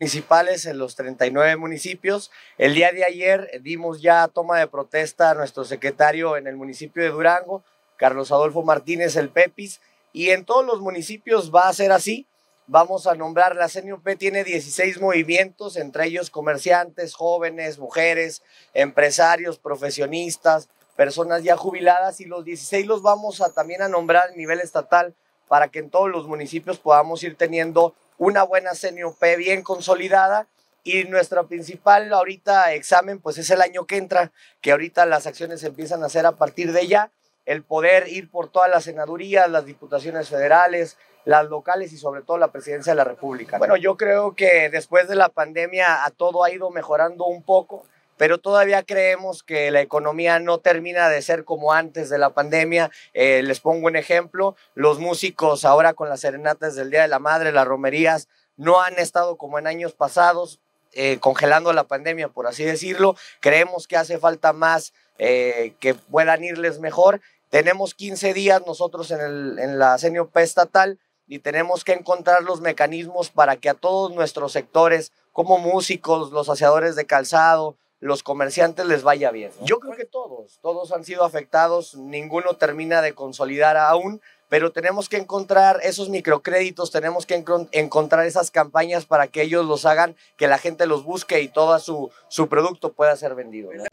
municipales en los 39 municipios. El día de ayer dimos ya toma de protesta a nuestro secretario en el municipio de Durango, Carlos Adolfo Martínez, el Pepis, y en todos los municipios va a ser así. Vamos a nombrar, la CNUP tiene 16 movimientos, entre ellos comerciantes, jóvenes, mujeres, empresarios, profesionistas, personas ya jubiladas, y los 16 los vamos a también a nombrar a nivel estatal para que en todos los municipios podamos ir teniendo una buena CNUP bien consolidada y nuestro principal ahorita examen pues es el año que entra, que ahorita las acciones se empiezan a hacer a partir de ya, el poder ir por todas las senadurías, las diputaciones federales, las locales y sobre todo la presidencia de la República. Bueno, yo creo que después de la pandemia a todo ha ido mejorando un poco pero todavía creemos que la economía no termina de ser como antes de la pandemia. Eh, les pongo un ejemplo, los músicos ahora con las serenatas del Día de la Madre, las romerías, no han estado como en años pasados, eh, congelando la pandemia, por así decirlo. Creemos que hace falta más eh, que puedan irles mejor. Tenemos 15 días nosotros en, el, en la CNOP estatal y tenemos que encontrar los mecanismos para que a todos nuestros sectores, como músicos, los aseadores de calzado, los comerciantes les vaya bien. Yo creo que todos, todos han sido afectados, ninguno termina de consolidar aún, pero tenemos que encontrar esos microcréditos, tenemos que encontrar esas campañas para que ellos los hagan, que la gente los busque y todo su, su producto pueda ser vendido.